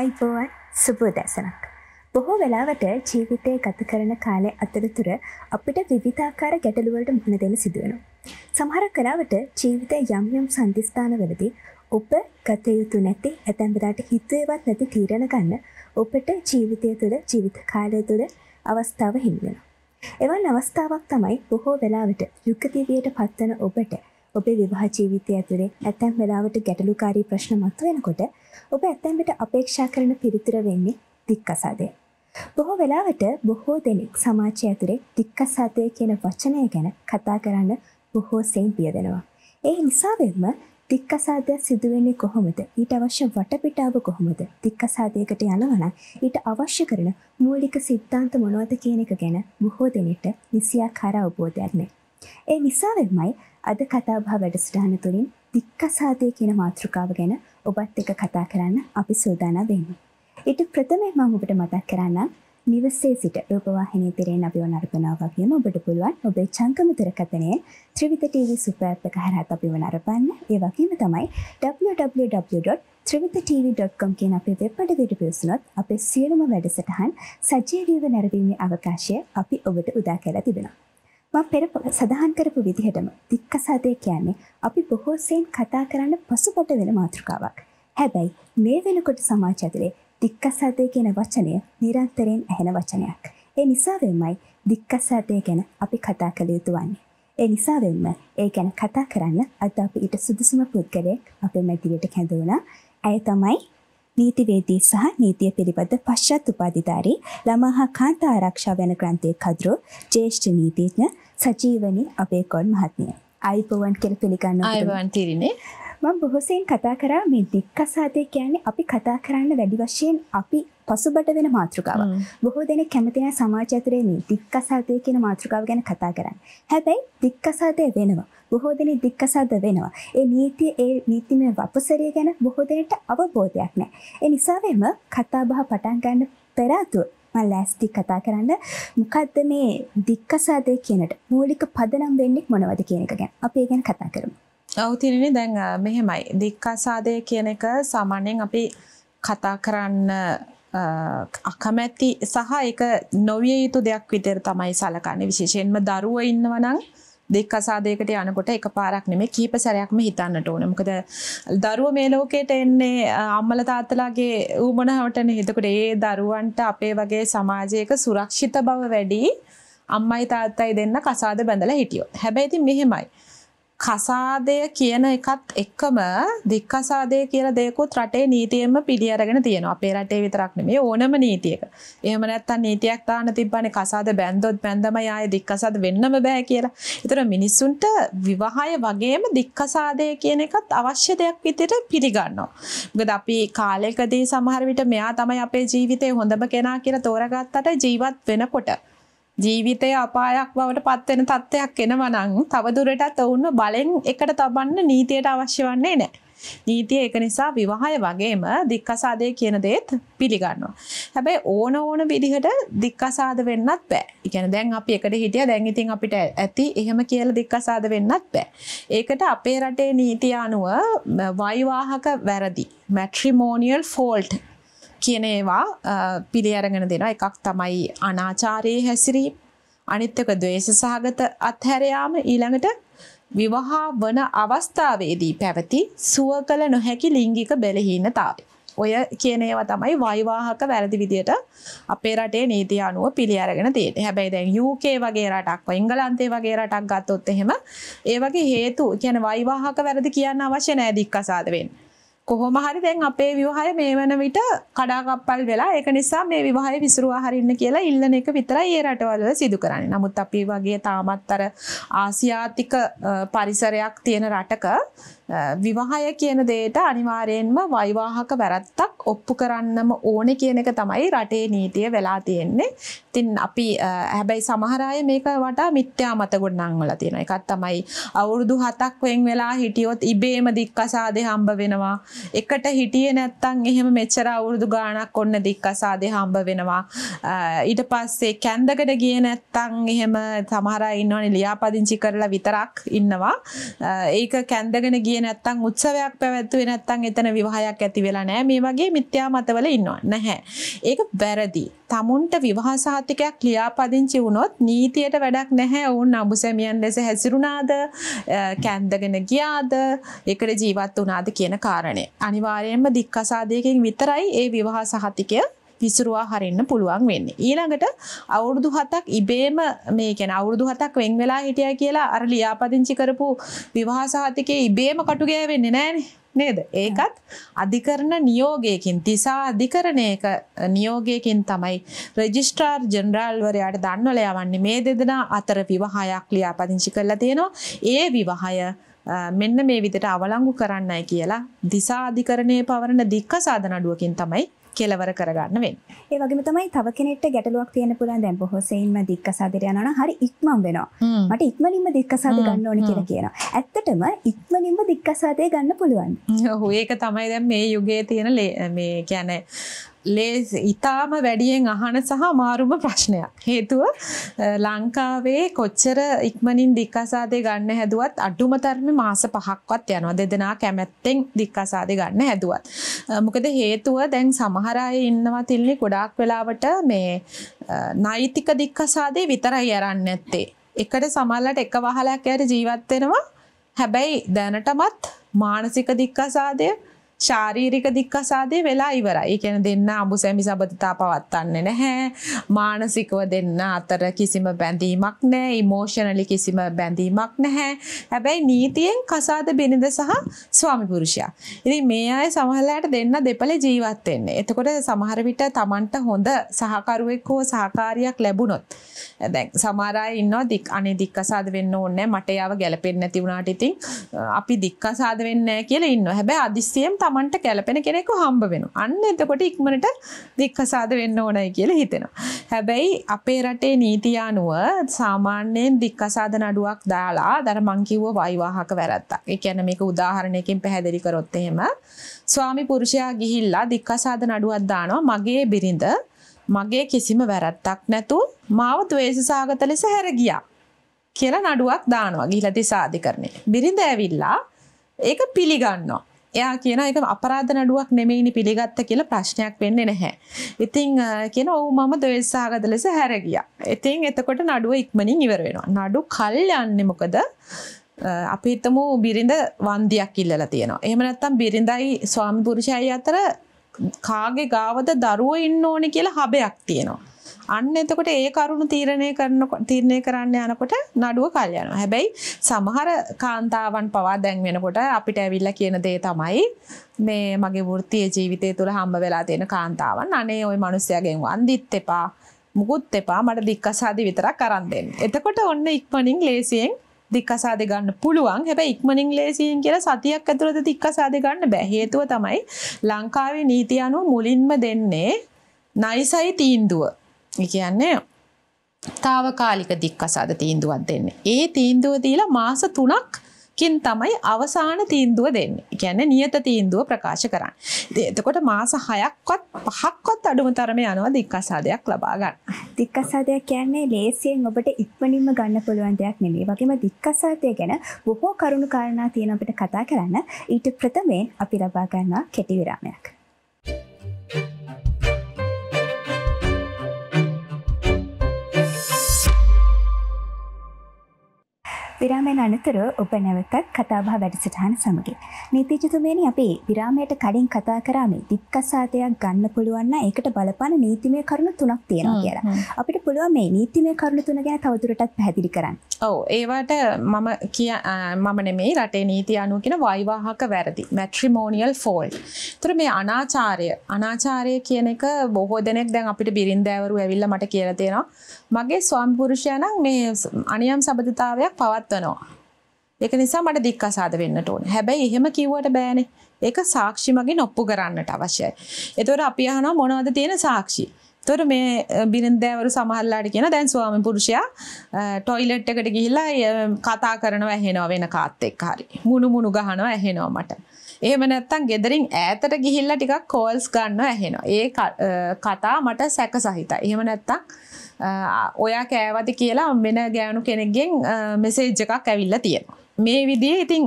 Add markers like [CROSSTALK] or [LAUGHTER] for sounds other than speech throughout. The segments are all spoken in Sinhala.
ආයිබෝවන් සුබ දැසනක්. බොහෝ වෙලාවට ජීවිතය ගත කරන කාලය අතරතුර අපිට විවිධාකාර ගැටලුවලට මුහුණ දෙන්න සිදුවන. සමහර කලාවට ජීවිතය යම් යම් සන්ධස්ථානවලදී ඔබ ගත යුතු නැති ඇතැම්බදාට හිතුවවත් නැති තීරණ ගන්න ඔබට ජීවිතය තුළ ජීවිත කාලය තුළ අවස්ථාව හින්දෙන. එවන් අවස්ථාවක් තමයි බොහෝ වෙලාවට යුක්කතිවියට පත්වන ඔබට ඔබේ විවාහ ජීවිතය ඇතුලේ ඇතැම් වෙලාවට ගැටලුකාරී ප්‍රශ්න මතුවෙනකොට ඔබ ඇතැම්විට අපේක්ෂා කරන පිළිතුර වෙන්නේ දික්කසාදය. බොහෝ වෙලාවට බොහෝ දෙනෙක් සමාජය ඇතුලේ දික්කසාදය කියන වචනය ගැන කතා කරන්න බොහෝ සෙයින් පියදෙනවා. ඒ නිසා වෙන්ම දික්කසාදය සිදුවෙන්නේ කොහොමද? ඊට අවශ්‍ය වටපිටාව කොහොමද? දික්කසාදයකට යනවා ඊට අවශ්‍ය කරන මූලික સિદ્ધාන්ත මොනවද කියන එක ගැන බොහෝ දෙනෙට නිසියාකාර අවබෝධයක් නැහැ. ඒ නිසා වෙන්මයි අද කතාබා වැඩසටහන තුළින් දික්කසාදය කියන මාතෘකාව ගැන ඔබත් එක කතා කරන්න අපි සූදානා වෙන්න. ඊට ප්‍රථමයෙන් මම ඔබට මතක් කරන්නම් නිවසේ සිට රූපවාහිනී තිරෙන් අපි වනරපනවා වගේම ඔබට පුළුවන් ඔබේ ජංගම දුරකථනයේ ත්‍රිවිධ TV සුපර් ඇප් එක හරහා අපි වනරපන්න. ඒ වගේම තමයි www.trivithatv.com කියන අපේ වෙබ් අඩවියට පිවිසුනොත් අපේ සියලුම වැඩසටහන් සජීවීව නැරඹීමේ අවකාශය අපි ඔබට උදා කරලා තිබෙනවා. මම පෙර සඳහන් කරපු විදිහටම දික්කසාදය කියන්නේ අපි බොහෝ සෙයින් කතා කරන්න පසුබට වෙන මාතෘකාවක්. හැබැයි මේ වෙනකොට සමාජ ඇතුලේ දික්කසාදය කියන වචනය නිරන්තරයෙන් ඇහෙන වචනයක්. ඒ නිසාවෙන්මයි දික්කසාදය ගැන අපි කතා කළ යුතු වන්නේ. ඒ නිසාවෙන්ම ඒ ගැන කතා කරන්න අද අපි ඊට සුදුසුම පුද්ගලයෙක් අපේ මැදිරියට කැඳවුණා. ඇය තමයි නීතිවේදී සහ නීතිය පිළිබඳ පශ්චාත් උපාධිධාරී ළමා හා කාන්තා ආරක්ෂාව යන ග්‍රන්ථයේ කදරු ජ්‍යෙෂ්ඨ නීතිඥ සජීවනි අබේකෝන් මහත්මිය. අයිබෝවන් කෙල පිළිගන්න අයිවන් තිරනේ. මම බොහොසයෙන් කතා කරා මේ දික්කසාදය කියන්නේ අපි කතා කරන්න වැඩි වශයෙන් අපි පසුබට වෙන මාතෘකාව. බොහෝ දෙනෙක් කැමති නැහැ සමාජ ඇතුලේ මේ දික්කසාදය කියන මාතෘකාව ගැන කතා කරන්න. හැබැයි දික්කසාදය වෙනවා. බොහෝ දෙනෙක් දික්කසාද වෙනවා. ඒ නීතිය ඒ නීතිමය වපසරිය ගැන බොහෝ දෙනෙක්ට අවබෝධයක් නැහැ. ඒ නිසාවෙම කතාබහ පටන් ගන්න පෙර මල් ලෑස්ති කතා කරන්න මොකක්ද මේ දික්කසාදය කියනට මූලික පදනම් වෙන්නේ මොනවද කියන එක ගැන අපි ගැන කතා කරමු. අවතිරණ දැන් මෙහෙමයි දික්කාසාදය කියන එක සාමාන්‍යයෙන් අපි කතා කරන්න අකමැති සහ එක නොවිය යුතු දෙයක් විතර තමයි සලකන්නේ විශේෂයෙන්ම දරුව ඉන්නවනම් දෙක් අසාදයකට යනකොට එක පාරක් නෙමේ කීප සැරයක්ම හිතන්නට ඕන මොකද දරුව මේ ලෝකයට එන්නේ අම්මල තාත්තලාගේ ඌමනාවටනේ එතකොට ඒ දරුවන්ට අපේ වගේ සමාජයක සුරක්ෂිත බව වැඩි අම්මයි තාත්තයි දෙන්න කසාද බැඳලා හිටියෝ හැබැයි ඉතින් මෙහෙමයි කසාදය කියන එකත් එක්කම දික්කසාදය කියල දෙකුත් රටේ නීතියෙන්ම පිළියරගෙන තියෙන අපේ රටේ විතරක්න මේ ඕනම නීතියක එහම නැත්තන් නීතියක් තාන තිබන කසාද බැන්දොත් බැඳම යාය දික්කසාද වෙන්නම බෑ කියලා එතර මිනිස්සුන්ට විවාහය වගේම දික්කසාදය කියන එකත් අවශ්‍ය දෙයක් විතට පිළිගන්නවා. ගද අපි කාලෙකදී සමහරවිට මෙයා තමයි අපේ ජීවිතය හොඳම කෙනා කියලා තෝරගත්තට ජීවත් වෙනකොට. ජීවිතය අපායක් බවට පත්වෙන තත්ත්වයක් එනවනං තවදුරටත් ඔවුන්න බලෙන් එකට තබන්න නීතියට අවශ්‍ය වන්නේ නෑ. නීතිය එක නිසා විවාහය වගේම දික්කසාදය කියන දේත් පිළිගන්නවා. හැබැයි ඕන ඕන විදිහට දික්කසාද වෙන්නත් බෑ. ඉගෙන දැන් අපි එකට හිටිය දැන් ඉතින් අපිට ඇති එහෙම කියලා දික්කසාද වෙන්නත් බෑ. ඒකට අපේ රටේ නීතිය අනුව වෛවාහක වැරදි මැට්‍රිමෝනියල් ෆෝල්ට් කියන ඒවා පිළි අරගෙන දෙනවා එකක් තමයි අනාචාරයේ හැසිරීම අනිත්තක දවේශ සහගත අත්හැරයාම ඊළඟට විවහා වන අවස්ථාවේදී පැවති සුව කළ නොහැකි ලිංගික බැලහීනතාවේ. ඔය කියන ඒවා තමයි වයිවාහක වැරදි විදියට අපේ රටේ නීති අනුව පිළි අරගෙන තියෙන හැබැයි දැන් UK වගේ රටක් ඉංගලන්තේ වගේ රටක් ගත්තොත් එහෙම ඒ වගේ හේතු කියන වයිවාහක වැරදි කියන්න අවශ්‍ය නෑ දික්කසාද වෙන්න කොහොම හරි දැන් අපේ විවාහය මේ වන විට කඩාකප්පල් වෙලා ඒක නිසා මේ විවාහය විසුරුවා හරින්න කියලා ඉල්ලන එක විතරයි ඒ රටවල සිදු කරන්නේ. නමුත් අපි වගේ තාමත් අර ආසියාතික පරිසරයක් තියෙන රටක විවාහය කියන දේට අනිවාර්යෙන්ම වෛවාහක වැරැත්තක් ඔප්පු කරන්නම ඕනේ කියන එක තමයි රටේ නීතිය වෙලා තියෙන්නේ. ඉතින් අපි හැබැයි සමහර අය මේක වටා මිත්‍යා මත ගොඩනංවලා තියෙනවා. එකක් තමයි අවුරුදු 7ක් වෙන් වෙලා හිටියොත් ඉබේම දික්කසාදේ හම්බ වෙනවා. එකට හිටියේ නැත්තම් එහෙම මෙච්චර අවුරුදු ගාණක් ඔන්න දික්කසාදේ හම්බ වෙනවා. ඊට පස්සේ කැන්දකට ගියේ නැත්තම් එහෙම සමහර අය ඉන්නවනේ ලියාපදිංචි කරලා විතරක් ඉන්නවා. ඒක කැන්දගෙන ගියේ ගියේ නැත්තම් උත්සවයක් පැවැත්වුවේ නැත්තම් එතන විවාහයක් ඇති වෙලා නැහැ මේ වගේ මිත්‍යා මතවල ඉන්නවා නැහැ ඒක වැරදි තමුන්ට විවාහ සහතිකයක් ලියාපදිංචි වුණොත් නීතියට වැඩක් නැහැ ඔවුන් අඹුසැමියන් ලෙස හැසිරුණාද කැන්දගෙන ගියාද ඒකට ජීවත් වුණාද කියන කාරණේ අනිවාර්යයෙන්ම දික්කසාදයකින් විතරයි ඒ විවාහ සහතිකය විසුරුවා හරින්න පුළුවන් වෙන්න. ඊළඟට අවුරුදු හතක් ඉබේම මේකැන අවුරුදු හතක් වෙන් වෙලා හිටිය කියලා අර ලියාපදිංචි කරපු විවාහසාතිකේ ඉබේම කටුගෑ වෙන්න නෑන නේද ඒකත් අධිකරණ නියෝගයකින් තිසා අධිකරණයක නියෝගයකින් තමයි රෙජිස්ට්‍රාර් ජෙනරාල්වරයාට දන්නවල යවන්නේ මේ දෙදෙනා අතර විවාහයක් ලියාපදිංචි කරලා තියෙනවා ඒ විවාහය මෙන්න මේ විදිට අවලංගු කරන්නයි කියලා දිසා අධිකරණය පවරණ දික්ක සාධනඩුවකින් තමයි කෙලවර කරගන්න වෙන්. ඒ වගේම තමයි තව කෙනෙක්ට ගැටලුවක් තියෙන පුළුවන් දැන් බොහෝසෙයින්ම දික්කසාදට යනවා නම් හරි ඉක්මම් වෙනවා. මට ඉක්මනින්ම දික්කසාද ගන්න ඕනේ කියලා කියනවා. ඇත්තටම ඉක්මනින්ම දික්කසාදේ ගන්න පුළුවන්. ඔව් ඒක තමයි දැන් මේ යුගයේ තියෙන මේ කියන්නේ ලේ ඉතාම වැඩියෙන් අහන සහ මාරුම ප්‍රශ්නයක් හේතුව ලංකාවේ කොච්චර ඉක්මනින් දික්කසාදය ගන්න හැදුවත් අඩුම තරම මාස පහක්වත් යනවා දෙදෙනා කැමැත්තෙන් දික්කසාදය ගන්න හැදුවත් මොකද හේතුව දැන් සමහරය ඉන්නවා තිල්ලි ගොඩාක් වෙලාවට මේ නෛතික දික්කසාදේ විතරයි යරන්න ඇත්තේ එකට සමල්ලට එක වහලක් ඇයට ජීවත්වෙනවා හැබැයි දැනටමත් මානසික දික්කසාදය ශාරීරික දික්කසාදය වෙලා ඉවරයි. ඒ කියන්නේ දෙන්න අඹු සැමි සබඳතා පවත්න්නේ නැහැ. මානසිකව දෙන්න අතර කිසිම බැඳීමක් නැහැ. ඉමෝෂනලි කිසිම බැඳීමක් නැහැ. හැබැයි නීතියෙන් කසාද බිනද සහ ස්වාමි පුරුෂයා. ඉතින් මේ අය සමහරලාට දෙන්න දෙපළ ජීවත් වෙන්නේ. එතකොට සමහර විට Tamanට හොඳ සහකරුවෙක් හෝ සහකාරියක් ලැබුණොත් දැන් සමහර අය ඉන්නවා දික් අනේ දික්කසාද වෙන්න ඕනේ මට යාව ගැලපෙන්නේ නැති වුණාට ඉතින් අපි දික්කසාද වෙන්නේ නැහැ කියලා ඉන්නවා. හැබැයි අදිස්සියෙන් තමන්ට කැලපෙන කෙනෙකු හම්බ වෙන. අන්න එතකොට ඉක්මනට දික්කසාද වෙන්න ඕනයි කියලා හිතෙනවා. හැබැයි අපේ රටේ නීතියානුව සාමාන්‍යයෙන් දික්කසාද නඩුවක් දාලා දර මංකිව්ව වයිවාහක වැරත්තක්. එකැන මේක උදාහරණයකින් පැහැදිලි කරොත් එහෙම ස්වාමි පුරුෂයා ගිහිල්ලා දික්කසාද නඩුවක් දානවා මගේ බිරිඳ මගේ කිසිම වැරත්තක් නැතු මාව දවේශසාගත ලෙස හැරගියා. කියලා නඩුවක් දානවා ගිහිලති සාධිකරණය. බිරිඳ ඇවිල්ලා ඒක පිළිගන්නවා. එයා කියන එක අපරාධ නඩුවක් නෙමෙයිනි පිළිගත්ත කියලා ප්‍රශ්නයක් වෙන්නේ නැහැ. ඉතින් කියන ඔව් මම ද්වේෂාගත ලෙස හැරගියා. ඉතින් එතකොට නඩුව ඉක්මනින් ඉවර වෙනවා. නඩු කල් යන්නේ මොකද? අපි හිතමු බිරිඳ වන්දියක් ඉල්ලලා තියෙනවා. එහෙම නැත්නම් බිරිඳයි ස්වාමි පුරුෂයයි අතර කාගේ ගාවද දරුවෝ ඉන්න ඕනේ කියලා හබයක් තියෙනවා. අන්න එතකොට ඒ කරුණු තීරණය කරන තීරණය කරන්න යනකොට නඩුව කල් යනවා. හැබැයි සමහර කාන්තාවන් පවා දැන් වෙනකොට අපිට ඇවිල්ලා කියන දේ තමයි මේ මගේ වෘත්තිය ජීවිතය තුළ හම්බ වෙලා තියෙන කාන්තාවන් අනේ ওই මිනිස්සයාගෙන් වන්දිත් එපා මුකුත් එපා මට දික්කසාදි විතරක් කරන් දෙන්න. එතකොට ඔන්න ඉක්මනින් ලේසියෙන් දික්කසාදි ගන්න පුළුවන්. හැබැයි ඉක්මනින් ලේසියෙන් කියලා සතියක් ඇතුළත දික්කසාදි ගන්න බෑ. හේතුව තමයි ලංකාවේ නීති අනුව මුලින්ම දෙන්නේ නයිසයි තීන්දුව. කියන්නේ තාවකාලික දික්කසාද තීන්දුවක් දෙන්නේ. ඒ තීන්දුව දීලා මාස තුනක් කින් තමයි අවසාන තීන්දුව දෙන්නේ. කියන්නේ නියත තීන්දුව ප්‍රකාශ කරන්න. ඉතින් එතකොට මාස 6ක්වත් 5ක්වත් අඩුම තරමේ යනවා දික්කසාදයක් ලබා ගන්න. දික්කසාදයක් කියන්නේ ලේසියෙන් ඔබට ඉක්මනින්ම ගන්න පුළුවන් දෙයක් නෙමෙයි. වගේම දික්කසාදය ගැන බොහෝ කරුණු කාරණා තියෙන අපිට කතා කරන්න. ඊට ප්‍රථමයෙන් අපි ලබා ගන්නවා කෙටි විරාමයක්. විරාමයෙන් අනතුරුව ඔබ නැවතත් කතාබහ වැඩසටහන සමගින්. නීතිජතුමනි අපි විරාමයට කලින් කතා කරාමේ දික්කසාතයක් ගන්න පුළුවන් නම් ඒකට බලපාන නීතිමය කරුණු තුනක් තියෙනවා කියලා. අපිට පුළුවන් මේ නීතිමය කරුණු තුන ගැන තවදුරටත් පැහැදිලි කරන්න. ඔව් ඒවට මම කිය මම නෙමෙයි රටේ නීතිය අනුව කියන වෛවාහක වැරදි මැට්‍රිමෝනියල් ෆෝල්ඩ්. ඒතර මේ අනාචාරය අනාචාරය කියන එක බොහෝ දෙනෙක් දැන් අපිට බිරින්දෑවරු ඇවිල්ලා මට කියලා තියෙනවා. මගේ ස්වාම්පුරුෂය නම් මේ අනියම් සබඳතාවයක් පවත්වනවා. ඒක නිසා මට දික්කසාද වෙන්නට ඕන. හැබැයි එහෙම කිව්වට බෑනේ. ඒක සාක්ෂි මගින් ඔප්පු කරන්නට අවශ්‍යයි. ඒතකොට අපි අහනවා මොනවද තියෙන සාක්ෂි? තොර මේ බිරින්දෑවරු සමහල්ලාට කියන දැන් ස්වාමි පුරුෂයා ටොයිලට් එකට ගිහිලා කතා කරනවා ඇහෙනවා වෙන කාත් එක්ක හරි. මුණු මුණු ගහනවා ඇහෙනවා මට. එහෙම නැත්තම් ගෙදරින් ඈතට ගිහිල්ලා ටිකක් කෝල්ස් ගන්න ඇහෙනවා. ඒ කතා මට සැක සහිතයි. එහෙම නැත්තම් ඔයා කෑවති කියලා වෙන ගෑනු කෙනෙක්ගෙන් මෙසේජ් එකක් ඇවිල්ලා තියෙනවා. මේ විදිහ ඉතින්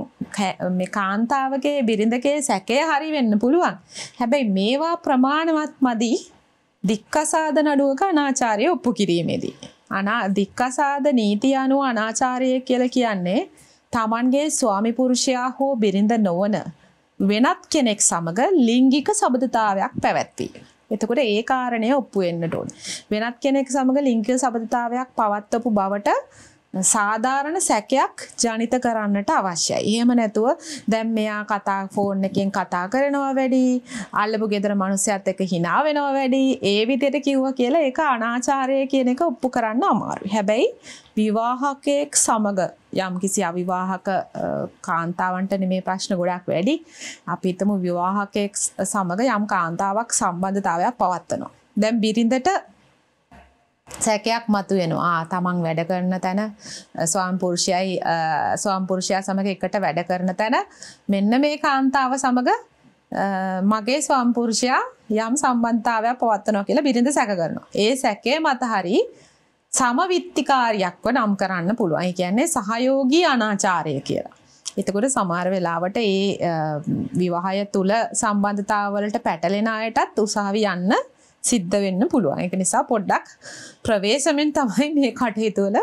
කාන්තාවගේ බිරිඳගේ සැකය හරි වෙන්න පුළුවන්. හැබැයි මේවා ප්‍රමාණවත් මදි දික්කසාද නඩුවක අනාචාරය ඔප්පු කිරීමේදී. අනා දික්කසාද නීති අනුව අනාචාරය කියල කියන්නේ තමන්ගේ ස්වාමිපුරුෂයා හෝ බිරිඳ නොවන වෙනත් කෙනෙක් සමඟ ලිංගික සබඳතාවයක් පැවැත්වී. එතකොට ඒ කාරණය ඔප්පු වෙන්නට ඕන. වෙනත් කෙනෙක් සමඟ ලිංගික සබඳතාවයක් පවත්වපු බවට සාධාරණ සැකයක් ජනිත කරන්නට අවශ්‍යයි. එහෙම නැතුව දැන් මෙයා කතා ෆෝන් එකෙන් කතා කරනවා වැඩි, අල්ලපු ගෙදර මිනිස්සයත් එක්ක hina වෙනවා වැඩි. ඒ විදිහට කිව්වා කියලා ඒක අනාචාරය කියන එක ඔප්පු කරන්න අමාරුයි. හැබැයි විවාහකයෙක් සමග යම් කිසි අවිවාහක කාන්තාවන්ට නෙමේ ප්‍රශ්න ගොඩක් වැඩි. අපි හිතමු විවාහකයෙක් සමග යම් කාන්තාවක් සම්බන්ධතාවයක් පවත්වනවා. දැන් බිරිඳට සැකයක් මතු වෙනවා තමන් වැඩ කරන තැන ස්වාම්පුරුෂයයි ස්වාම්පුරුෂයා සමඟ එකට වැඩ කරන තැන මෙන්න මේ කාන්තාව සමඟ මගේ ස්වාම්පුරුෂයා යම් සම්බන්ධාවයක් පවත්වනෝ කියලා බිරිඳ සැක කරනවා. ඒ සැකේ මතහරි සමවිත්තිකාරයක්ව නම් කරන්න පුළුවන්. ඒ කියන්නේ සහයෝගී අනාචාරය කියලා. එතකොට සමහර වෙලාවට ඒ විවාහය තුල සම්බන්ධතාවලට පැටලෙන අයටත් උසාවි යන්න සිද්ධ වෙන්න පුළුවන් එක නිසා පොඩ්ඩක් ප්‍රවේශමෙන් තමයි මේ කටයුතුවල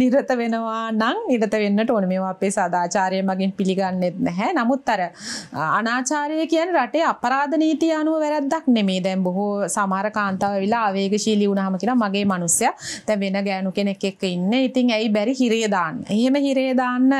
නිරත වෙනවා නම් නිරත වෙන්නට ඕන මේවා අපේ සදාචාරය මගින් පිළිගන්නෙත් නැහැ නමුත් අර අනාචාරය කියන රටේ අපරාධ නීතිය අනුව වැරද්දක් නෙමේ දැන් බොහෝ සමහර කාන්තාව වෙලා ආවේගශීලී වුණාම කියලා මගේ මනුස්සයා දැන් වෙන ගෑනු කෙනෙක් එක්ක ඉන්නේ ඉතින් ඇයි බැරි හිරේ දාන්න එහෙම හිරේ දාන්න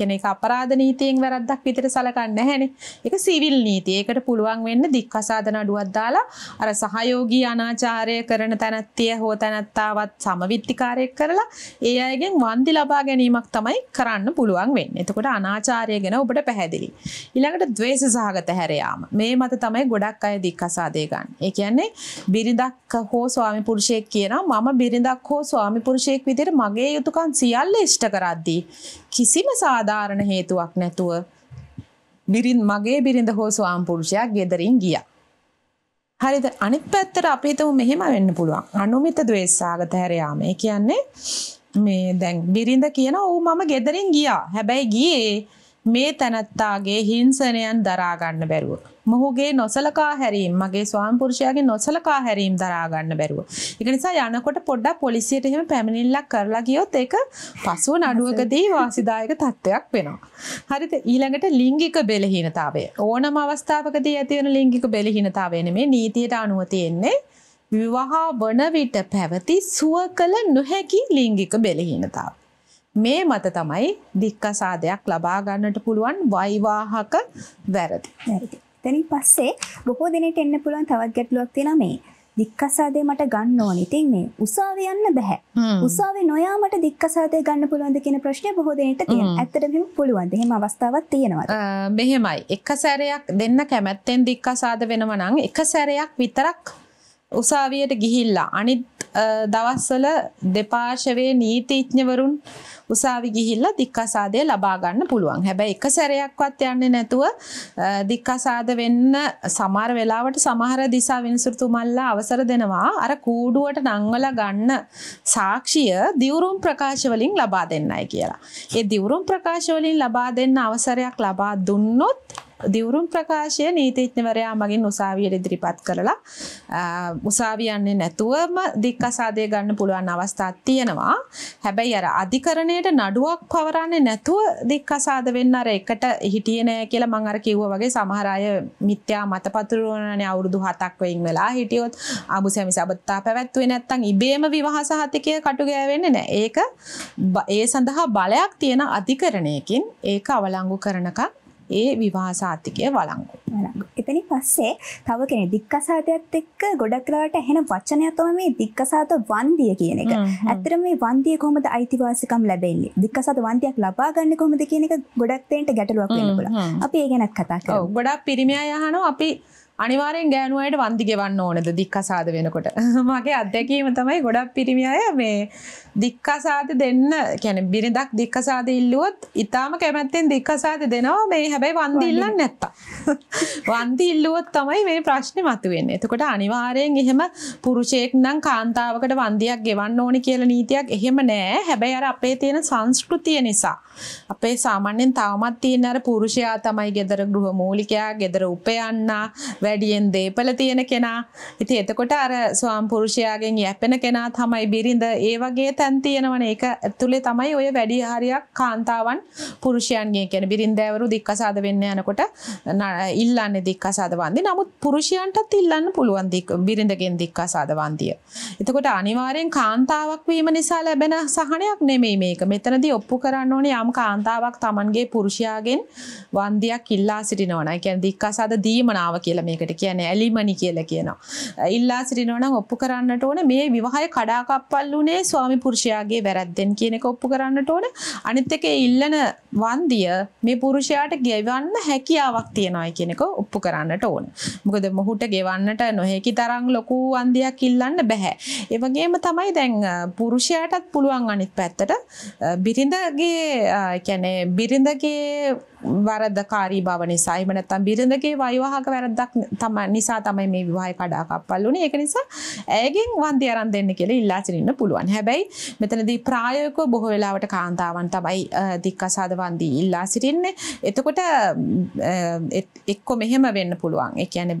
කියන එක අපරාධ නීතියෙන් වැරද්දක් විතර සලකන්නේ නැහැනේ ඒක සිවිල් නීතිය ඒකට පුළුවන් වෙන්න දික්කසාද නඩුවක් දාලා අර සහයෝ යෝගී අනාචාරය කරන තැනැත්තිය හෝ තැනැත්තාවත් සමවිත්තිකාරයක් කරලා ඒ අයගෙන් වන්දි ලබා ගැනීමක් තමයි කරන්න පුළුවන් වෙන්න එතකොට අනාචාරය ගැන ඔබට පැහැදිලි. ඉළඟට දවේශ සහගත හැරයාම මේ මත තමයි ගොඩක් අය දික්කසාදයගන්න. ඒ කියන්නේ බිරිඳක් හෝ ස්වාමි පුරුෂයෙක් කියන මම බිරිඳක් හෝ ස්වාමි පුරුෂයෙක් විදිර මගේ යුතුකන් සියල්ල ඉෂ්ට කරද්දී. කිසිම සාධාරණ හේතුවක් නැතුව බිරින් මගේ බිරිඳ හෝ ස්වාම්පුරුෂයක් ගෙදරින් ගියා. හරිද අනිත් පැත්තට අපි හිතමු මෙහෙම වෙන්න පුළුවන් අනුමිත ද්වේෂාගත හැර යාම ඒ කියන්නේ මේ දැන් බිරිඳ කියන ඔව් මම ගෙදරින් ගියා හැබැයි ගියේ මේ තැනත්තාගේ හිංසනයන් දරාගන්න බැරුව. මොහුගේ නොසලකා හැරීම් මගේ ස්වාම්පුරුෂයාගේ නොසලකා හැරීම් දරාගන්න බැරුව. එක නිසා යනකොට පොඩ්ඩක් පොලිසියට එහෙම පැමිණිල්ලක් කරලා ගියොත් ඒක පසුව නඩුවකදී වාසිදායක තත්ත්වයක් වෙනවා. හරිද ඊළඟට ලිංගික බෙලහීනතාවය. ඕනම අවස්ථාවකදී ඇතිවන ලිංගික බෙලහීනතාවය නෙමේ නීතියට අනුව තියෙන්නේ විවාහ වන විට පැවති සුව කළ නොහැකි ලිංගික බෙලහීනතාව. මේ මත තමයි දික්කසාදයක් ලබාගන්නට පුළුවන් වයිවාහක වැරදි. තැනින් පස්සේ බොහෝ දෙනට එන්න පුළුවන් තවත් ගැටලුවක් තියෙන මේ දික්කසාදේ මට ගන්න ඕන ඉතින් මේ උසාවේ යන්න බෑ උසාවේ නොයා මට දික්කසාදේ ගන්න පුළුවන්ද කියන ප්‍රශ්නය බොහෝ දෙනට තියෙන ඇත්තටම පුළුවන්ද එහෙම අවස්ථාවක් තියෙනවා මෙහෙමයි එක සැරයක් දෙන්න කැමැත්තෙන් දික්කසාද වෙනවා නම් එක සැරයක් විතරක් උසාවියට ගිහිල්ලා අනිත් දවස්වල දෙපාර්ශවයේ නීතිඥවරුන් උසාවි ගිහිල්ලා දික්කසාදය ලබා ගන්න පුළුවන්. හැබැයි එක සැරයක්වත් යන්නේ නැතුව දික්කසාද වෙන්න සමහර වෙලාවට සමහර දිසා විනිසුරුතුමල්ලා අවසර දෙනවා. අර කූඩුවට නංවලා ගන්න සාක්ෂිය දිවුරුම් ප්‍රකාශ වලින් ලබා දෙන්නයි කියලා. ඒ දිවුරුම් ප්‍රකාශ වලින් ලබා දෙන්න අවසරයක් ලබා දුන්නොත් දිවුරුම් ප්‍රකාශය නීතිඥවරයා මගින් උසාවියට ඉදිරිපත් කරලා උසාවියන්නේ නැතුවම දික්කසාදය ගන්න පුළුවන් අවස්ථාත් තියෙනවා. හැබැයි අර අධිකරණයට නඩුවක් පවරන්නේ නැතුව දික්කසාද වෙන්න අර එකට හිටියේ නෑ කියලා මං අර කිව්වා වගේ සමහර අය මිත්‍යා මතපතුරවනනේ අවුරුදු 7ක් වෙයින් වෙලා හිටියොත් අඹුසැමි සබත්තා පැවැත්වුවේ නැත්තම් ඉබේම විවාහ සහතිකය කටු ගෑවෙන්නේ නෑ. ඒක ඒ සඳහා බලයක් තියෙන අධිකරණයකින් ඒක අවලංගු කරනකම් ඒ විවාසාතිකය වලංගු. එතනි පස්සේ තව කෙන දික්කසාතයක්ත් එක්ක ගොඩක්ලාට ඇහෙන වචනයක් තම මේ දික්කසාත වන්දිය කියන එක. ඇත්තර මේ වන්දිය කොමද අයිතිවාසිකම් ලැබෙන්නේ දික්කසාත වන්දයක් ලබාගන්න කොමද කියන එක ගොඩක්තෙන්ට ගැටලුවක් වෙනකොට අපි ඒ ගැනත් කතා කර ගොඩක් පිරිමිය යහනෝ අපි අනිවාරෙන් ගෑනුවයට වන්දි ගෙවන්න ඕනද දික්කසාද වෙනකොට [LAUGHS] මගේ අත්දැකීම තමයි ගොඩක් පිරිමි අය මේ දික්කසාද දෙන්න කැන බිරිඳක් දික්කසාද ඉල්ලුවොත් ඉතාම කැමැත්තෙන් දික්කසාද දෙනවා මේ හැබැයි වන්දිල්ලන්න නැත්තා [LAUGHS] වන්දි ඉල්ලුවොත් තමයි මේ ප්‍රශ්න මතුවෙන්න එතකොට අනිවාරයෙන් එහෙම පුරුෂයෙක් නම් කාන්තාවකට වන්දියක් ගෙවන්න ඕනි කියල නීතියක් එහෙම නෑ හැබැයි අර අපේ තියෙන සංස්කෘතිය නිසා අපේ සාමාන්‍යෙන් තවමත් තියෙන අර පුරුෂයා තමයි ගෙදර ගෘහ මූලිකයා ගෙදර උපයන්න වැ වැඩියෙන් දේපල තියෙන කෙනා ඉති එතකොට අර ස්වාම්පුරුෂයාගෙන් යැපෙන කෙනා තමයි බිරිඳ ඒ වගේ තැන් තියෙනවන එක ඇතුළේ තමයි ඔය වැඩි හරියක් කාන්තාවන් පුරුෂයන්ගේ කෙන බිරින්දෑවරු දික්කසාද වෙන්න යනකොට ඉල්ලන්න දික්කසාද වන්දි නමුත් පුරුෂයන්ටත් ඉල්ලන්න පුළුවන් දික් බිරිඳගෙන් දික්කසාද වන්දිය. එතකොට අනිවාරයෙන් කාන්තාවක් වීම නිසා ලැබෙන සහනයක් නෙමෙයි මේක මෙතනදී ඔප්පු කරන්න ඕනේ යම් කාන්තාවක් Tamanගේ පුරුෂයාගෙන් වන්දියක් ඉල්ලා සිටිනවනේ. කියන්නේ දික්කසාද දීමනාව කියලා මේක එකට කියන්නේ ඇලිමනි කියලා කියනවා. ඉල්ලා සිටිනවා නම් ඔප්පු කරන්නට ඕන මේ විවාහය කඩාකප්පල් වුණේ ස්වාමි පුරුෂයාගේ වැරද්දෙන් කියන එක ඔප්පු කරන්නට ඕන. අනිත් එකේ ඉල්ලන වන්දිය මේ පුරුෂයාට ගෙවන්න හැකියාවක් තියනවායි කියන එක ඔප්පු කරන්නට ඕන. මොකද මොහුට ගෙවන්නට නොහැකි තරම් ලොකු වන්දියක් ඉල්ලන්න බෑ. ඒ වගේම තමයි දැන් පුරුෂයාටත් පුළුවන් අනිත් පැත්තට බිරිඳගේ කියන්නේ බිරිඳගේ වරදකාරී බව නිසා එහෙම නැත්නම් බිරිඳගේ වෛවාහක වැරද්දක් තම නිසා තමයි මේ විවාහය කඩාකප්පල් වුණේ ඒක නිසා ඇයගෙන් වන්දි අරන් දෙන්න කියලා ඉල්ලා සිටින්න පුළුවන්. හැබැයි මෙතනදී ප්‍රායෝගිකව බොහෝ වෙලාවට කාන්තාවන් තමයි දික්කසාද වන්දි ඉල්ලා සිටින්නේ. එතකොට එක්ක මෙහෙම වෙන්න පුළුවන්. ඒ කියන්නේ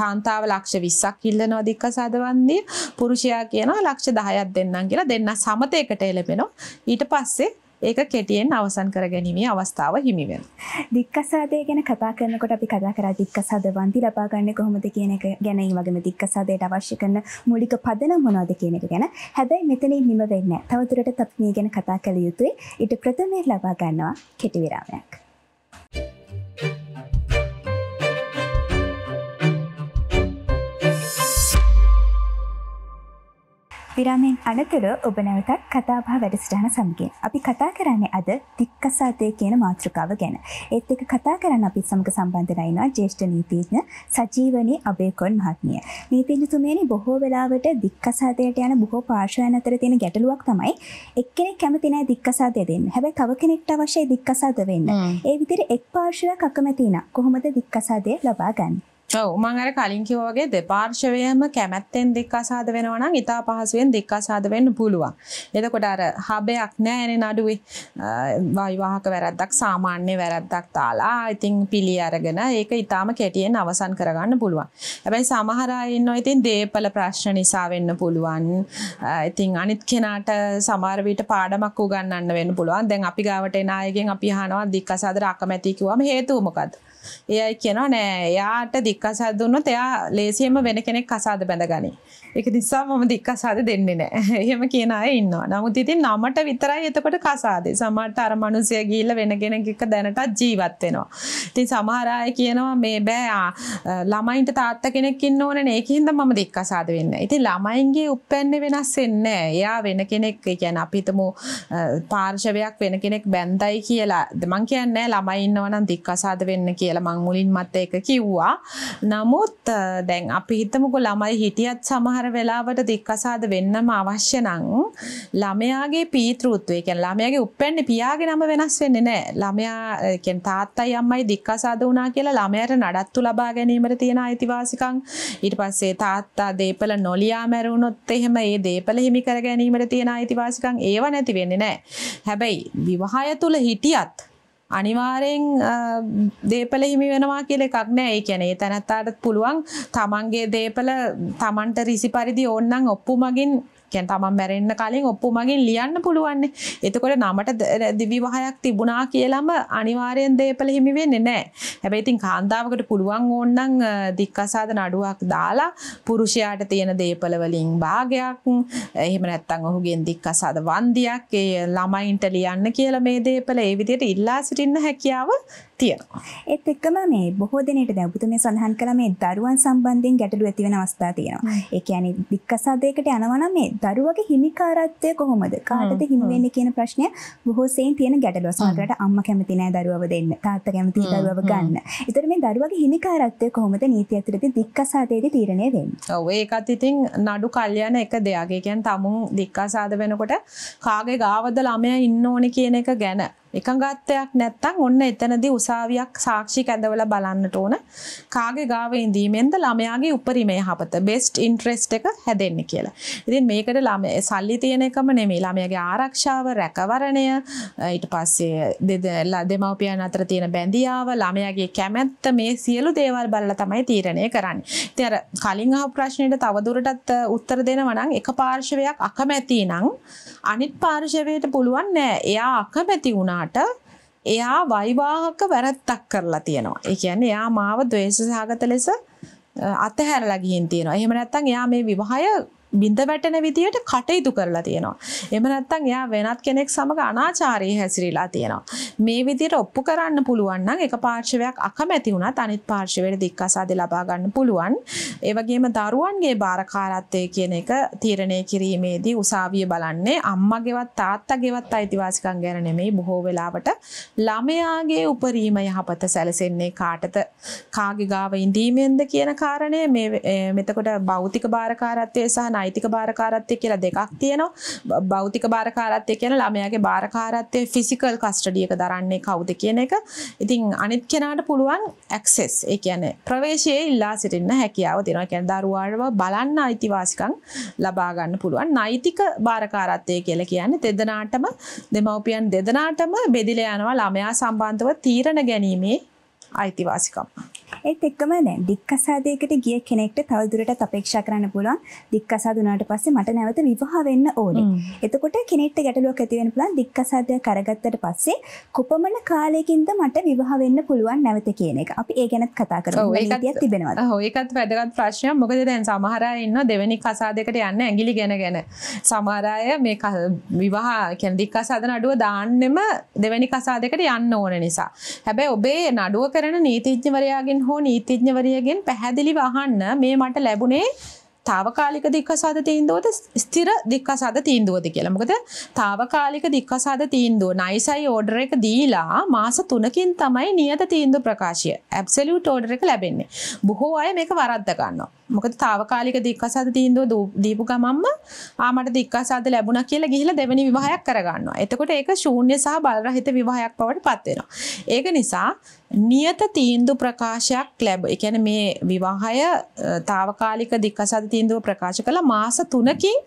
කාන්තාව ලක්ෂ විස්සක් ඉල්ලනවා දික්ක සදවන්නේ පුරුෂයා කියනවා ලක්ෂ දහයත් දෙන්නම් කියලා දෙන්න සමතයකට එලපෙනවා ඊට පස්සේ ඒක කෙටියෙන් අවසන් කරගැනීමේ අවස්ථාව හිමිවෙන. දික්කසාදය ගැන කතා කරනකොට අපි කතා කරා දික්කසාද වන්ති ලබා ගන්න කොහොමද කියන එක ගැන ඒ වගේම දික්කසාදයට අවශ්‍ය කරන මූලික පදනම් මොනවද කියන එක ගැන. හැබැයි මෙතනින් නිම වෙන්නේ නැහැ. තවදුරටත් අපි මේ ගැන කතා කළ යුතුයි. ඊට ප්‍රථමයෙන් ලබා ගන්නවා කෙටි විරාමයක්. විරාමයෙන් අනතුර ඔබ නැවතත් කතාබා වැඩසටහන සමගින්. අපි කතා කරන්නේ අද තික්කසාතය කියන මාතෘකාව ගැන. ඒත් එක කතා කරන්න අපි සමග සම්බන්ධරයිනවා ජේෂ්ඨ නීතිීඥ සජීවනී අබේකොන් මහත්මිය. නීතිීජතුමනි බොහෝ වෙලාවට දික්කසාතයට යන බොහෝ පාශයන අතර තියෙන ගැටලුවක් තමයි එක්කෙනෙ කැමතිනෑ දික්කසාතය දෙන්න හැබැ තව කෙනෙක්ට අවශ්‍යයි දික්කසාද වෙන්න. ඒ විදිර එක් පාර්ශවයක් අකමැතින කොහොමද දික්කසාදය ලබා ගන්න. උමන් අර කලින් කිවෝගේ දෙපාර්ශවයම කැමැත්තෙන් දෙක් අසාද වෙනවනම් ඉතා පහසුවෙන් දෙක් අසාද වෙන්න පුළුවන්. එතකොට අර හබයක් නෑ එන නඩුවේ වයිවාහක වැරද්දක් සාමාන්‍ය වැරද්දක් තාලා ඉතින් පිළි අරගෙන ඒක ඉතාම කෙටියෙන් අවසන් කරගන්න පුළුවන්. ඇබැයි සමහරයින්න ඉතින් දේපල ප්‍රශ්න නිසා වෙන්න පුළුවන්. ඉතින් අනිත් කෙනාට සමාරවිට පාඩමක් උගන්නන්න වෙන්න පුළුවන් දැන් අපි ගාවට එනායගෙන් අපි හනවා දික් අසාදර අකමැතිකිවම හේතුවමකද. ඒයි කියනවා නෑ එයාට දික්කසාද දුන්නොත් එයා ලේසියෙන්ම වෙන කෙනෙක් කසාද බැඳගනී. ඒක නිසා මම දික්කසාද දෙන්නේ නෑ. [LAUGHS] එහෙම කියන අය ඉන්නවා. නමුත් ඉතින් නමට විතරයි එතකොට කසාදේ. සමහරට අර මිනිස්සයා ගිහිල්ලා වෙන කෙනෙක් එක්ක දැනටත් ජීවත් වෙනවා. ඉතින් සමහර අය කියනවා මේ බෑ ළමයින්ට තාත්තා කෙනෙක් ඉන්න ඕනනේ. ඒකින්ද මම දික්කසාද වෙන්නේ. ඉතින් ළමයින්ගේ උප්පැන්නේ වෙනස් වෙන්නේ නෑ. එයා වෙන කෙනෙක් කියන්නේ අපි හිතමු පාර්ශවයක් වෙන කෙනෙක් බැඳයි කියලා. මං කියන්නේ ළමයි ඉන්නවනම් දික්කසාද වෙන්න කියලා. කියලා මං මුලින් මත එක කිව්වා නමුත් දැන් අපි හිතමුකු ළමයි හිටියත් සමහර වෙලාවට දික්කසාද වෙන්නම අවශ්‍ය නං ළමයාගේ පීතෘත්වය කැන් ළමයාගේ උපැන්නේ පියාගේ නම වෙනස් වෙන්නේ නෑ ළමයාකෙන් තාත්තයි අම්මයි දික්කසාද වනා කියලා ළමයට නඩත්තු ලබා ගැනීමට තියෙන අයිතිවාසිකං ඊට පස්සේ තාත්තා දේපල නොලියා මැරුණොත් එහෙම ඒ දේපල හිමිකර ගැනීමට තියෙන අයිතිවාසිකං ඒව නැති වෙන්නේ නෑ හැබැයි විවාහය තුළ හිටියත් අනිවාරයෙන් දේපල හිමි වෙනවා කියල එකක් නෑ ඒ කැනේ තැනැත්තාටත් පුළුවන් තමන්ගේ දේපල තමන්ට රිසි පරිදි ඔන්නන් ඔප්පු මගින් කැන් තමන් මැරෙන්න්න කලින් ඔප්පු මගින් ලියන්න පුළුවන් එතකොට නමට දිවිවාහයක් තිබුණා කියලම අනිවාරයෙන් දේපල හිමිවෙන්න නෑ හැබැයිතින් කාන්දාවකට පුළුවන් ඕන්නන් දික්කසාද නඩුවක් දාලා පුරුෂයාට තියෙන දේපලවලින් භාගයක් එහෙම නැත්තං ඔහුගෙන් දික්කසාද වන්දියක් ළමයින්ට ලියන්න කියල මේ දේපල ඒවිදියට ඉල්ලා සිටින්න හැකියාව තියෙනවා. ඒත් එක්කම මේ බොහෝ දෙනෙට දැන් ඔබතුමිය සඳහන් කළා මේ දරුවන් සම්බන්ධයෙන් ගැටලු ඇති වෙන අවස්ථා තියෙනවා. ඒ කියන්නේ දික්කසාදයකට යනවා නම් මේ දරුවගේ හිමිකාරත්වය කොහොමද? කාටද හිමි වෙන්නේ කියන ප්‍රශ්නය බොහෝ සෙයින් තියෙන ගැටලුව. සමහරකට අම්මා කැමති නෑ දරුවව දෙන්න. තාත්තා කැමති දරුවව ගන්න. ඒතර මේ දරුවගේ හිමිකාරත්වය කොහොමද නීතිය ඇතුළතදී දික්කසාදයේදී තීරණය වෙන්නේ? ඔව් ඒකත් ඉතින් නඩු කල්යන එක දෙයක්. ඒ කියන්නේ තමුන් දික්කසාද වෙනකොට කාගේ ගාවද ළමයා ඉන්න ඕනේ කියන එක ගැන එකඟත්වයක් නැත්තම් ඔන්න එතනදී උසාවියක් සාක්ෂි කැඳවලා බලන්නට ඕන. කාගේ ගාව ඉඳීමෙන්ද ළමයාගේ උපරිමය යහපත බෙස්ට් ඉන්ට්‍රෙස්ට් එක හැදෙන්නේ කියලා. ඉතින් මේකට ළමයා සල්ලි තියෙන එකම නෙමෙයි ළමයාගේ ආරක්ෂාව, රැකවරණය, ඊට පස්සේ දෙමව්පියන් අතර තියෙන බැඳියාව, ළමයාගේ කැමැත්ත මේ සියලු දේවල් බලලා තමයි තීරණය කරන්නේ. ඉතින් අර කලින් ආපු ප්‍රශ්නෙට තවදුරටත් උත්තර දෙනවා නම් එක පාර්ශවයක් අකමැති නම් අනිත් පාර්ශවයට පුළුවන් නෑ. එයා අකමැති වුණා වුණාට එයා වෛවාහක වැරැත්තක් කරලා තියෙනවා. ඒ කියන්නේ එයා මාව ද්වේෂ සහගත ලෙස අතහැරලා ගිහින් තියෙනවා. එහෙම නැත්නම් එයා මේ විවාහය බිඳ වැටන විදියට කටයුතු කරලා තියෙනවා. එම නැත්තං එයා වෙනත් කෙනෙක් සමඟ අනාචාරය හැසිරිලා තියෙනවා. මේ විදියට ඔප්පු කරන්න පුළුවන්න එක පාර්ශවයක් අකමැති වුණත් අනිත් පාර්ශවයට දික්කසාද ලබාගන්න පුළුවන්. ඒවගේම දරුවන්ගේ භාරකාරත්වය කියන එක තීරණය කිරීමේදී උසාවිය බලන්නේ අම්මගෙවත් තාත්තගෙවත් අයිතිවාසිකන් ගැන නෙමෙයි බොහෝ වෙලාවට ළමයාගේ උපරීම යහපත සැලසෙන්නේ කාටත කාගිගාව ඉඳීමෙන්ද කියන කාරණය මෙතකොට බෞතික භාරකාරත්වය සහ නෛතික භාරකාරත්වය කියලා දෙකක් තියෙනවා බෞතික භාරකාරත්වය කියන ළමයාගේ භාරකාරත්වය ෆිසිකල් කස්ටඩියක දරන්නේ කවුද කියන එක ඉතින් අනිත් කෙනාට පුළුවන් ඇක්සෙස් ඒ කියන ප්‍රවේශයේ ඉල්ලා සිටින්න හැකියාව දෙනවා කැන දරුවාටව බලන්න අයිතිවාසිකං ලබාගන්න පුළුවන් නෛතික භාරකාරත්වය කියල කියන්නේ දෙදනාටම දෙමවපියන් දෙදනාටම බෙදිල යනවා ළමයා සම්බන්ධව තීරණ ගැනීමේ අයිතිවාසිකම්. ඒත් එක්කම දැන් දික්කසාදයකට ගිය කෙනෙක්ට තවදුරටත් අපේක්ෂා කරන්න පුළුවන් දික්කසාද වුණාට පස්සේ මට නැවත විවාහ වෙන්න ඕනේ. එතකොට කෙනෙක්ට ගැටලුවක් ඇති වෙන්න පුළුවන් දික්කසාදය කරගත්තට පස්සේ කොපමණ කාලයකින්ද මට විවාහ වෙන්න පුළුවන් නැවත කියන එක. අපි ඒ ගැනත් කතා කරමු. ඒකත් තිබෙනවා. ඔව් ඒකත් වැදගත් ප්‍රශ්නයක්. මොකද දැන් සමහර අය ඉන්නවා දෙවෙනි කසාදයකට යන්න ඇඟිලි ගෙනගෙන. සමහර අය මේ විවාහ කියන්නේ දික්කසාද නඩුව දාන්නෙම දෙවෙනි කසාදයකට යන්න ඕන නිසා. හැබැයි ඔබේ නඩුවක කරන නීතිඥවරයාගෙන් හෝ නීතිඥවරියගෙන් පැහැදිලි වහන්න මේ මට ලැබුණේ තාවකාලික දික්කසාද තීන්දුවද ස්තිර දික්කසාද තීන්දුවද කියලා. මොකද තාවකාලික දික්කසාද තීන්දුව නයිසයි ඕඩර් එක දීලා මාස 3කින් තමයි නියත තීන්දුව ප්‍රකාශය. ඇබ්සලියුට් ඕඩර් එක ලැබෙන්නේ. බොහෝ අය මේක වරද්ද ගන්නවා. මොකද තාවකාලික දික්කසාද තීන්දුව දීපු ගමන්ම ආ මට දික්කසාද ලැබුණා කියලා ගිහිල්ලා දෙවෙනි විවාහයක් කරගන්නවා. එතකොට ඒක ශූන්‍ය සහ බලරහිත විවාහයක් බවට පත් වෙනවා. ඒක නිසා නියත තීන්දු ප්‍රකාශයක් ලැබ. ඒ කියන්නේ මේ විවාහය తాවකාලික දික්කසාද තීන්දුව ප්‍රකාශ කළ මාස 3කින්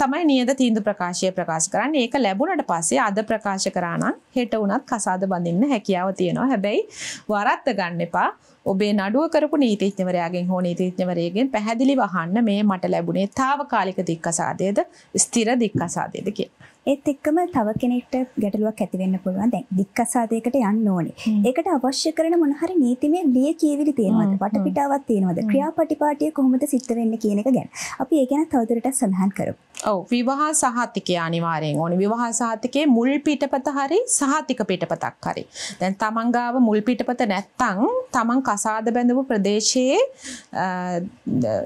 තමයි නියත තීන්දු ප්‍රකාශය ප්‍රකාශ කරන්නේ. ඒක ලැබුණට පස්සේ අද ප්‍රකාශ කරා නම් හෙට උනත් කසාද බඳින්න හැකියාව තියෙනවා. හැබැයි වරද්ද ගන්න එපා. ඔබේ නඩුව කරපු නීතිඥවරයාගෙන් හෝ නීතිඥවරයගෙන් පැහැදිලි වහන්න මේ මට ලැබුණේ తాවකාලික දික්කසාදයේද ස්ථිර දික්කසාදයේද කියලා. ඒත් එක්කම තව කෙනෙක්ට ගැටලුවක් ඇති වෙන්න පුළුවන්. දැන් දික්කසාදයකට යන්න ඕනේ. ඒකට අවශ්‍ය කරන මොන හරි නීතිමය ලිය කියවිලි තියෙනවද? වටපිටාවක් තියෙනවද? ක්‍රියාපටිපාටිය කොහොමද සිද්ධ වෙන්නේ කියන එක ගැන. අපි ඒ ගැන තවදුරටත් සඳහන් කරමු. ඔව් විවාහ සහතිකය අනිවාර්යෙන් ඕනේ. විවාහ සහතිකයේ මුල් පිටපත හරි සහතික පිටපතක් හරි. දැන් තමන් ගාව මුල් පිටපත නැත්තම් තමන් කසාද බැඳපු ප්‍රදේශයේ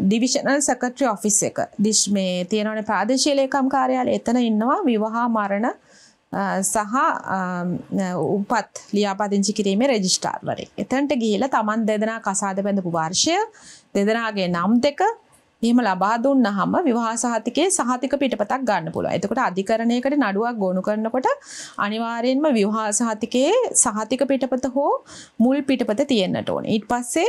ඩිවිෂනල් සෙක්‍රටරි ඔෆිස් එක. දිශ් මේ තියෙනවනේ ප්‍රාදේශීය ලේකම් කාර්යාලය එතන ඉන්නවා විවාහ මරණ සහ උපත් ලියාපදිංචි කිරීමේ රෙජිස්ටාර්වරේ. එතනට ගිහිලා තමන් දෙදෙනා කසාද බැඳපු වර්ෂය දෙදෙනාගේ නම් දෙක එහෙම ලබා දුන්නහම විවාහ සහතිකයේ සහතික පිටපතක් ගන්න පුළුවන්. එතකොට අධිකරණයකට නඩුවක් ගොනු කරනකොට අනිවාර්යයෙන්ම විවාහ සහතිකයේ සහතික පිටපත හෝ මුල් පිටපත තියෙන්නට ඕනේ. ඊට පස්සේ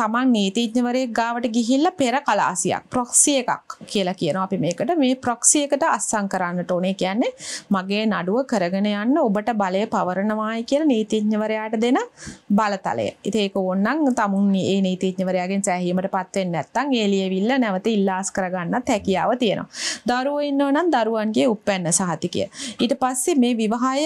තමන් නීතිඥවරයෙක් ගාවට ගිහිල්ලා පෙර කලාසියක් ප්‍රොක්සි එකක් කියලා කියනවා අපි මේකට. මේ ප්‍රොක්සි එකට අත්සන් කරන්නට ඕනේ කියන්නේ මගේ නඩුව කරගෙන යන්න ඔබට බලය පවරනවායි කියලා නීතිඥවරයාට දෙන බලතලය. ඉතින් ඒක ඕනනම් තමුන් මේ නීතිඥවරයාගෙන් සෑහීමටපත් වෙන්නේ නැත්නම් ඒ ලියවිල්ල නැවත ඉල්ලාස් කරගන්නත් හැකියාව තියෙනවා. දරුවෝ ඉන්නෝ නම් දරුවන්ගේ උපැන්න සහතිකය. ඊට පස්සේ මේ විවාහය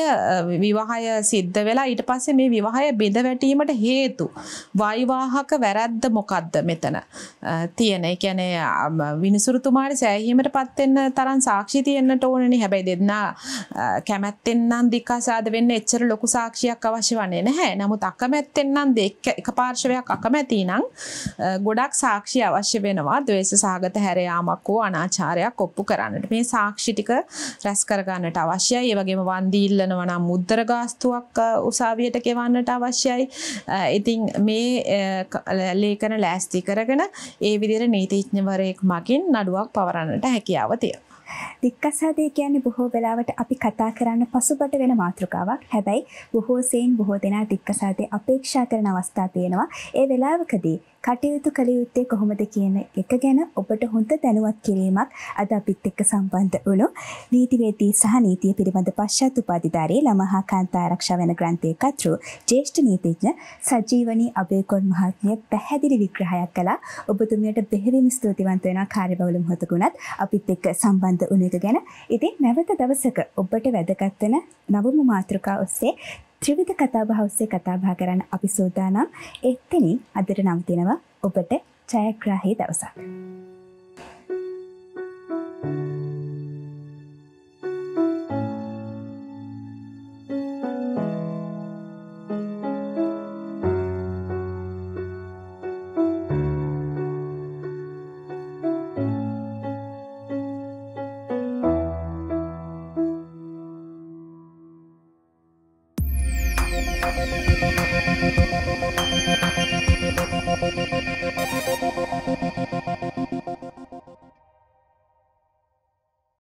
විවාහය සිද්ධ වෙලා ඊට පස්සේ මේ විවාහය බිඳ වැටීමට හේතු වෛවාහක වැරද්ද මොකද්ද මෙතන තියෙන. ඒ කියන්නේ විනිසුරුතුමාට සෑහීමට පත් වෙන්න තරම් සාක්ෂි තියෙන්නට ඕනනේ. හැබැයි දෙන්නා කැමැත්තෙන් නම් දික්කසාද වෙන්න එච්චර ලොකු සාක්ෂියක් අවශ්‍ය වන්නේ නැහැ. නමුත් අකමැත්තෙන් නම් දෙක එක පාර්ශවයක් අකමැති නම් ගොඩක් සාක්ෂි අවශ්‍ය වෙනවා. ද්වේෂ සාගත හැරයාමක් වූ අනාචාරයක් ඔප්පු කරන්නට මේ සාක්ෂිටික රැස් කරගන්නට අවශ්‍යයි ඒවගේම වන්දීල්ලන වනම් මුද්දර ගාස්තුවක් උසාවියට කෙවන්නට අවශ්‍යයි ඉතිං මේ ලේකන ලෑස්ති කරගෙන ඒ විදිර නීතිීඥවරයෙක් මකින් නඩුවක් පවරන්නට හැකියාවතිය. දික්කසාදය කියන්නේ බොහෝ වෙලාවට අපි කතා කරන්න පසුබට වෙන මාතෘකාවක් හැබැයි බොහෝසයෙන් බොහෝ දෙනා දික්කසාදය අපේක්ෂා කරන අවස්ථා තියෙනවා ඒ වෙලාවකදී කටයුතු කළ යුත්තේ කොහොමද කියන එක ගැන ඔබට හොඳ දැනුවත් කිරීමක් අද අපිත් එක්ක සම්බන්ධ වුණු නීතිවේදී සහ නීතිය පිළිබඳ පශ්චාත් උපාධිධාරී ළමහා කාන්තා ආරක්ෂා වෙන ග්‍රන්ථයේ කතෘ ජ්‍යෙෂ්ඨ නීතිඥ සජීවනී අබේකොන් මහත්මිය පැහැදිලි විග්‍රහයක් කළා. ඔබතුමියට බෙහෙවින් ස්තුතිවන්ත වෙනවා කාර්යබහුල මොහොතකුණත් අපිත් එක්ක සම්බන්ධ වුණ එක ගැන. ඉතින් නැවත දවසක ඔබට වැදගත් වෙන නවම මාතෘකා ඔස්සේ ත්‍රිවිධ කතාබහ ඔස්සේ කතාබහ කරන්න අපි සූදානම් එත්තනින් අදට නම්තිනවා ඔබට ජයග්‍රාහි දවසක්.